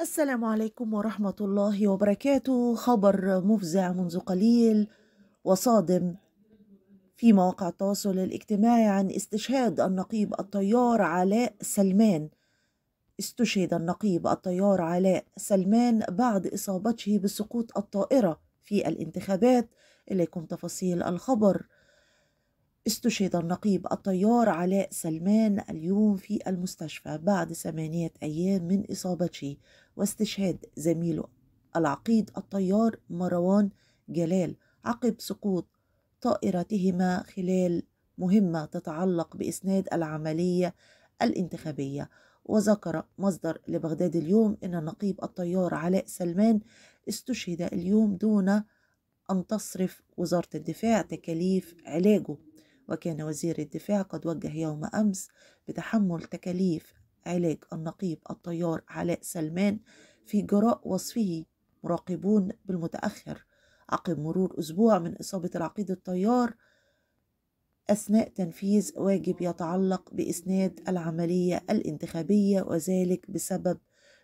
السلام عليكم ورحمة الله وبركاته خبر مفزع منذ قليل وصادم في مواقع التواصل الاجتماعي عن استشهاد النقيب الطيار علاء سلمان استشهد النقيب الطيار علاء سلمان بعد إصابته بسقوط الطائرة في الانتخابات إليكم تفاصيل الخبر استشهد النقيب الطيار علاء سلمان اليوم في المستشفى بعد ثمانية أيام من إصابته واستشهاد زميله العقيد الطيار مروان جلال عقب سقوط طائرتهما خلال مهمة تتعلق بإسناد العملية الانتخابية وذكر مصدر لبغداد اليوم أن نقيب الطيار علاء سلمان استشهد اليوم دون أن تصرف وزارة الدفاع تكاليف علاجه وكان وزير الدفاع قد وجه يوم أمس بتحمل تكاليف علاج النقيب الطيار علاء سلمان في جراء وصفه مراقبون بالمتأخر عقب مرور أسبوع من إصابة العقيد الطيار أثناء تنفيذ واجب يتعلق بإسناد العملية الانتخابية وذلك بسبب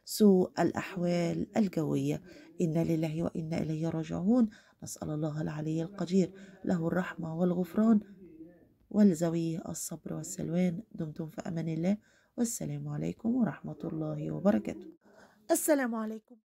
سوء الأحوال الجوية إنا لله وإنا إليه راجعون نسأل الله العلي القدير له الرحمة والغفران ولذوي الصبر والسلوان دمتم في أمان الله والسلام عليكم ورحمة الله وبركاته السلام عليكم